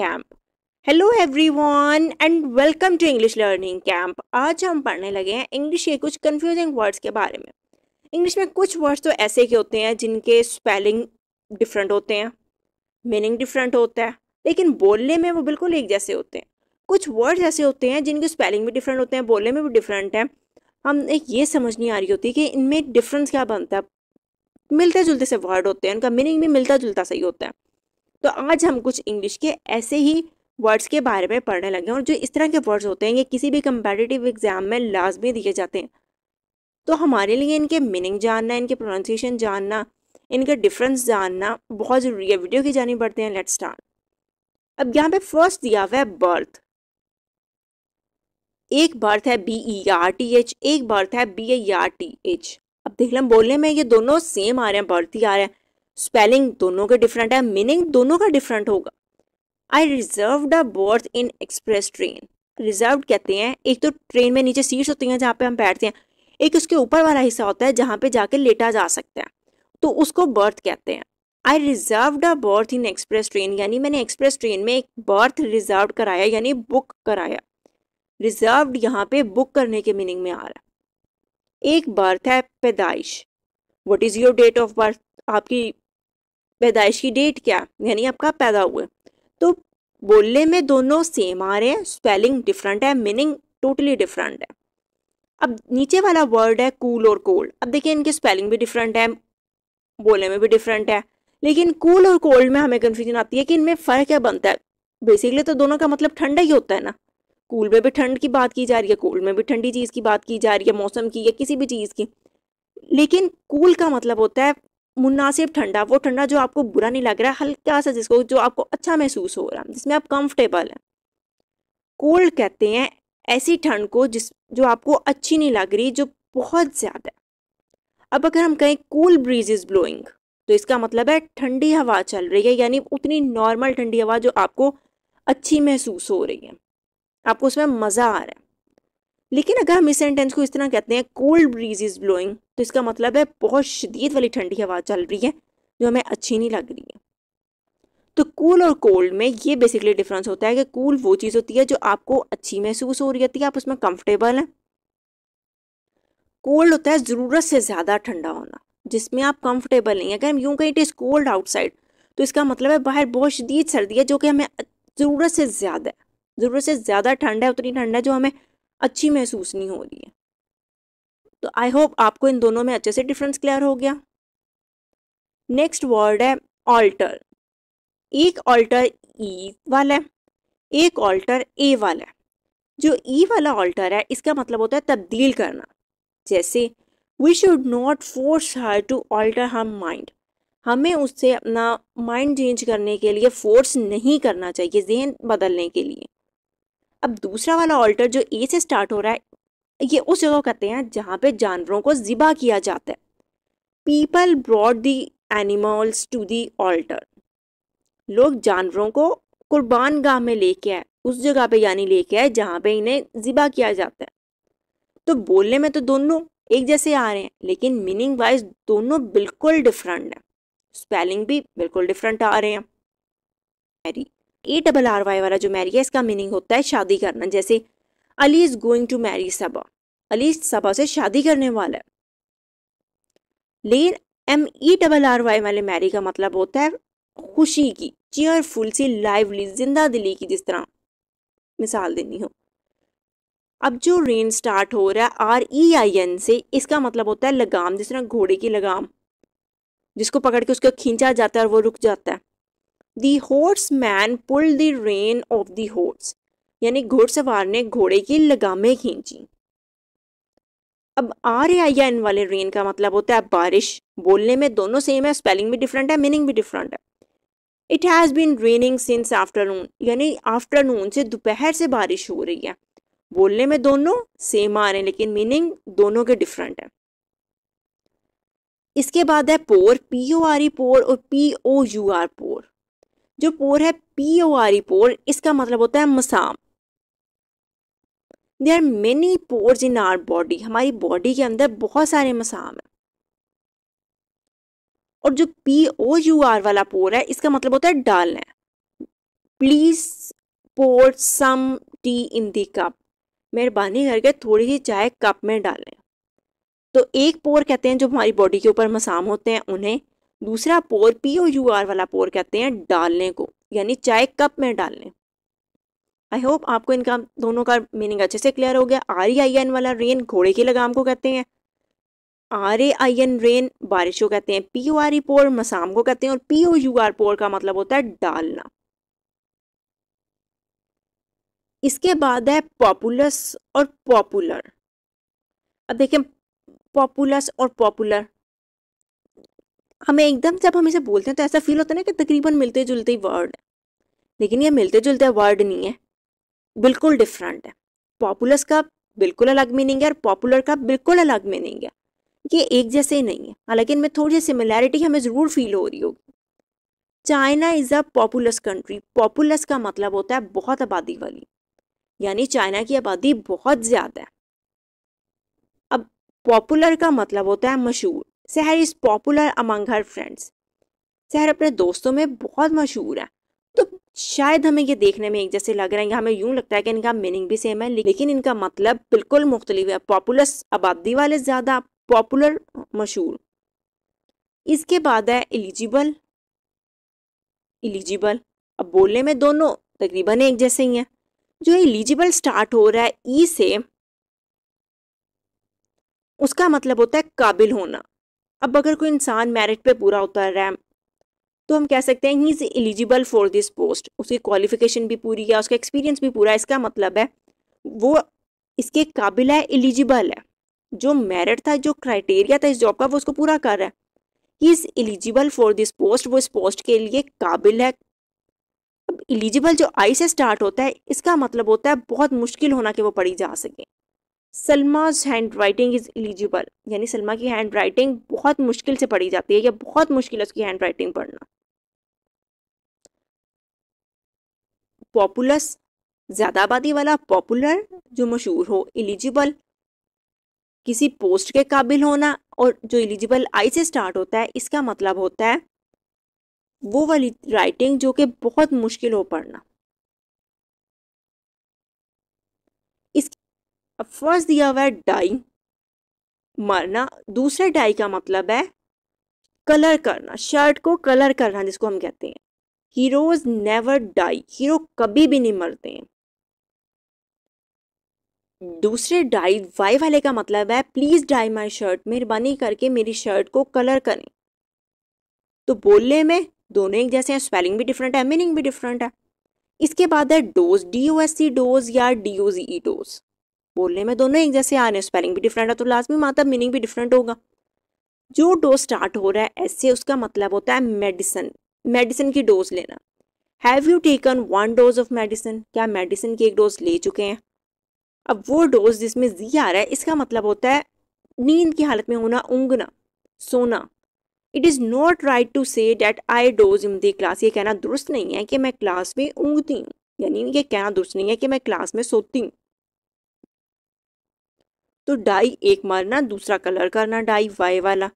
camp hello everyone and welcome to English learning camp आज हम पढ़ने लगे हैं इंग्लिश के कुछ कंफ्यूजिंग वर्ड्स के बारे में इंग्लिश में कुछ वर्ड्स तो ऐसे के होते हैं जिनके स्पेलिंग डिफरेंट होते हैं मीनिंग डिफरेंट होता है लेकिन बोलने में वो बिल्कुल एक जैसे होते हैं कुछ वर्ड्स ऐसे होते हैं जिनके स्पेलिंग भी डिफरेंट होते हैं बोलने में भी डिफरेंट हैं एक ये समझ नहीं आ रही होती कि इनमें डिफरेंस क्या बनता है मिलते जुलते से वर्ड होते हैं उनका मीनिंग भी मिलता जुलता सही होता है तो आज हम कुछ इंग्लिश के ऐसे ही वर्ड्स के बारे में पढ़ने लगे और जो इस तरह के वर्ड्स होते हैं ये किसी भी कंपेटिटिव एग्जाम में लाजमी दिए जाते हैं तो हमारे लिए इनके मीनिंग जानना इनके प्रोनाउंसिएशन जानना इनके डिफरेंस जानना बहुत ज़रूरी है वीडियो की जानी पड़ते हैं लेट्स स्टार्ट अब यहाँ पे फर्स्ट दिया हुआ है बर्थ एक बर्थ है B E R T H एक बर्थ है B A R T H अब देख लें बोलने में ये दोनों सेम आ रहे हैं बर्थ ही आ रहे हैं स्पेलिंग दोनों के डिफरेंट है मीनिंग दोनों का डिफरेंट होगा I reserve the berth in express train reserve कहते हैं एक तो ट्रेन में नीचे सीट्स होती हैं जहाँ पे हम बैठते हैं एक उसके ऊपर वाला हिस्सा होता है जहाँ पे जाके लेटा जा सकता है तो उसको बर्थ कहते हैं I reserve the berth in express train यानी मैंने एक्सप्रेस ट्रेन में एक बर्थ रिजर्व कराया यानी बुक कराया रिजर्व यहाँ पे बुक करने के मीनिंग में आ रहा है एक बर्थ है पैदाइश what is your date of birth आपकी पैदाइश की डेट क्या यानी आप कब पैदा हुए तो बोलने में दोनों सेम आ रहे हैं स्पेलिंग डिफरेंट है मीनिंग टोटली डिफरेंट है अब नीचे वाला वर्ड है कूल और कोल्ड अब देखिए इनकी स्पेलिंग भी डिफरेंट है बोलने में भी डिफरेंट है लेकिन कूल और कोल्ड में हमें कन्फ्यूजन आती है कि इनमें फ़र्क क्या बनता है बेसिकली तो दोनों का मतलब ठंडा ही होता है ना कूल में भी ठंड की बात की जा रही है कोल्ड में भी ठंडी चीज़ की बात की जा रही है मौसम की या किसी भी चीज़ की लेकिन कूल का मतलब होता है मुनासिब ठंडा वो ठंडा जो आपको बुरा नहीं लग रहा है हल्का सा जिसको जो आपको अच्छा महसूस हो रहा है जिसमें आप कंफर्टेबल हैं कोल्ड कहते हैं ऐसी ठंड को जिस जो आपको अच्छी नहीं लग रही जो बहुत ज़्यादा है अब अगर हम कहें कूल ब्रीज इज़ ब्लोइंग तो इसका मतलब है ठंडी हवा चल रही है यानी उतनी नॉर्मल ठंडी हवा जो आपको अच्छी महसूस हो रही है आपको उसमें मज़ा आ रहा है लेकिन अगर हम इस सेंटेंस को इस तरह कहते हैं कोल्ड ब्रीज इज़ ब्लोइंग तो इसका मतलब है बहुत शदीद वाली ठंडी हवा चल रही है जो हमें अच्छी नहीं लग रही है तो कूल और कोल्ड में ये बेसिकली डिफरेंस होता है कि कूल वो चीज़ होती है जो आपको अच्छी महसूस हो रही होती है आप उसमें कंफर्टेबल हैं कोल्ड होता है ज़रूरत से ज़्यादा ठंडा होना जिसमें आप कंफर्टेबल नहीं है अगर हम यूँ कहीं इट इज़ कोल्ड आउटसाइड तो इसका मतलब है बाहर बहुत शदीद सर्दी है जो कि हमें ज़रूरत से ज़्यादा ज़रूरत से ज़्यादा ठंड है उतनी ठंड है जो हमें अच्छी महसूस नहीं हो रही है तो आई होप आपको इन दोनों में अच्छे से डिफरेंस क्लियर हो गया नेक्स्ट वर्ड है ऑल्टर एक ऑल्टर ई e वाला है एक ऑल्टर ए वाला है जो ई e वाला ऑल्टर है इसका मतलब होता है तब्दील करना जैसे we should not force her to alter her mind हमें उससे अपना माइंड चेंज करने के लिए फोर्स नहीं करना चाहिए जहन बदलने के लिए अब दूसरा वाला ऑल्टर जो ए से स्टार्ट हो रहा है ये उस जगह कहते हैं जहाँ पे जानवरों को ज़िबा किया जाता है people brought the animals to the altar लोग जानवरों को कुर्बान गाह में लेके आए उस जगह पे यानी लेके आए जहाँ पे इन्हें ज़िबा किया जाता है तो बोलने में तो दोनों एक जैसे आ रहे हैं लेकिन मीनिंग वाइज दोनों बिल्कुल डिफरेंट हैं स्पेलिंग भी बिल्कुल डिफरेंट आ रहे हैं ए डबल आर वाई वाला जो मैरी है इसका मीनिंग होता है शादी करना जैसे Ali is going to marry Saba Ali Saba से शादी करने वाला है लेकिन M E double R Y वाले मैरी का मतलब होता है खुशी की चेयरफुल सी लाइवली जिंदा दिली की जिस तरह मिसाल देनी हो अब जो रेन स्टार्ट हो रहा है आर ई आई एन से इसका मतलब होता है लगाम जिस तरह घोड़े की लगाम जिसको पकड़ के उसको खींचा जाता है और वो रुक जाता है the horseman pull the rein of the horse यानी घुड़सवार ने घोड़े की लगामें खींची अब आर या, या एन वाले रेन का मतलब होता है बारिश बोलने में दोनों सेम है स्पेलिंग भी डिफरेंट है मीनिंग भी डिफरेंट है it has been raining since afternoon यानी आफ्टरनून से दोपहर से बारिश हो रही है बोलने में दोनों सेम आ रहे हैं लेकिन मीनिंग दोनों के डिफरेंट है इसके बाद है पोर P O R E pore और P O U R pour जो पोर है पी ओ आर ई पोर इसका मतलब होता है मसाम there are many pores in our body हमारी बॉडी के अंदर बहुत सारे मसाम हैं और जो पी ओ यू आर वाला पोर है इसका मतलब होता है डालना है please pour some tea in the cup मेहरबानी करके थोड़ी सी चाय कप में डालें तो एक पोर कहते हैं जो हमारी बॉडी के ऊपर मसाम होते हैं उन्हें दूसरा pour P O U R वाला पोर कहते हैं डालने को यानी चाय कप में डालने आई होप आपको इनका दोनों का मीनिंग अच्छे से क्लियर हो गया आर ई आई एन वाला रेन घोड़े के लगाम को कहते हैं R A I N rain बारिश को कहते हैं पी ओ आर ई पोर मसाम को कहते हैं और P O U R pour का मतलब होता है डालना इसके बाद है पॉपुलस और पॉपुलर अब देखें पॉपुलस और पॉपुलर हमें एकदम जब हम इसे बोलते हैं तो ऐसा फील होता है ना कि तकरीबन मिलते जुलते ही वर्ड है लेकिन ये मिलते जुलते वर्ड नहीं है बिल्कुल डिफरेंट है पॉपुलस का बिल्कुल अलग मीनिंग है और पॉपुलर का बिल्कुल अलग मीनिंग है ये एक जैसे ही नहीं है हालांकि इनमें थोड़ी सी सिमिलैरिटी हमें ज़रूर फील हो रही होगी China is a populous country populous का मतलब होता है बहुत आबादी वाली यानी चाइना की आबादी बहुत ज़्यादा है अब पॉपुलर का मतलब होता है मशहूर शहर is popular among her friends शहर अपने दोस्तों में बहुत मशहूर है तो शायद हमें ये देखने में एक जैसे लग रहे हैं हमें यूं लगता है कि इनका मीनिंग भी सेम है लेकिन इनका मतलब बिल्कुल मुख्तलिफ है पॉपुलर आबादी वाले ज़्यादा पॉपुलर मशहूर इसके बाद है एलिजिबल एलिजिबल अब बोलने में दोनों तकरीबन एक जैसे ही हैं जो एलिजिबल स्टार्ट हो रहा है ई e से उसका मतलब होता है काबिल होना अब अगर कोई इंसान मेरिट पे पूरा उतर रहा है तो हम कह सकते हैं he is eligible for this post उसकी क्वालिफिकेशन भी पूरी है उसका एक्सपीरियंस भी पूरा है इसका मतलब है वो इसके काबिल है एलिजिबल है जो मेरिट था जो क्राइटेरिया था इस जॉब का वो उसको पूरा कर रहा है he is eligible for this post वो इस पोस्ट के लिए काबिल है अब एलिजिबल जो आई से स्टार्ट होता है इसका मतलब होता है बहुत मुश्किल होना कि वो पढ़ी जा सके Salma's hand writing is eligible यानी सलमा की हैंड राइटिंग बहुत मुश्किल से पढ़ी जाती है या बहुत मुश्किल है उसकी हैंड राइटिंग पढ़ना पॉपुलस ज़्यादा आबादी वाला पॉपुलर जो मशहूर हो एलिजिबल किसी पोस्ट के काबिल होना और जो एलिजिबल आई से स्टार्ट होता है इसका मतलब होता है वो वाली राइटिंग जो कि बहुत मुश्किल हो पढ़ना अब फर्स्ट दिया हुआ है डाई मरना दूसरे डाई का मतलब है कलर करना शर्ट को कलर करना जिसको हम कहते हैं हीरोज नेवर डाई हीरो कभी भी नहीं मरते हैं दूसरे डाई वाई वाले का मतलब है प्लीज़ डाई माई शर्ट मेहरबानी करके मेरी शर्ट को कलर करें तो बोलने में दोनों एक जैसे हैं स्पेलिंग भी डिफरेंट है मीनिंग भी डिफरेंट है इसके बाद है dose D O S C dose या D O G E dose बोलने में दोनों एक जैसे आ रहे हैं स्पेलिंग भी डिफरेंट है तो लाजमी माता मीनिंग भी डिफरेंट होगा जो डोज स्टार्ट हो रहा है ऐसे उसका मतलब होता है मेडिसिन मेडिसिन की डोज लेना have you taken one dose of medicine क्या मेडिसिन की एक डोज ले चुके हैं अब वो डोज जिसमें जी आ रहा है इसका मतलब होता है नींद की हालत में होना उंगना सोना it is not right to say that I doze in the class ये कहना दुरुस्त नहीं है कि मैं क्लास में ऊँगती हूँ यानी ये कहना दुरुस्त नहीं है कि मैं क्लास में सोती हूँ तो डाई एक मारना दूसरा कलर करना डाई वाई वाला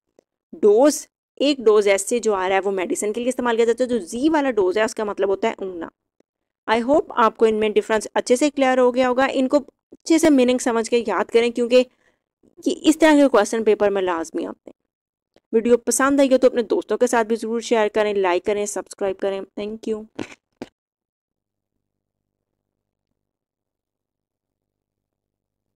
डोज एक डोज ऐसे जो आ रहा है वो मेडिसिन के लिए इस्तेमाल किया जाता है जो जी वाला डोज है उसका मतलब होता है ऊना आई होप आपको इनमें डिफरेंस अच्छे से क्लियर हो गया होगा इनको अच्छे से मीनिंग समझ के याद करें क्योंकि कि इस तरह के क्वेश्चन पेपर में लाजमी आते हैं वीडियो पसंद आई हो तो अपने दोस्तों के साथ भी ज़रूर शेयर करें लाइक करें सब्सक्राइब करें थैंक यू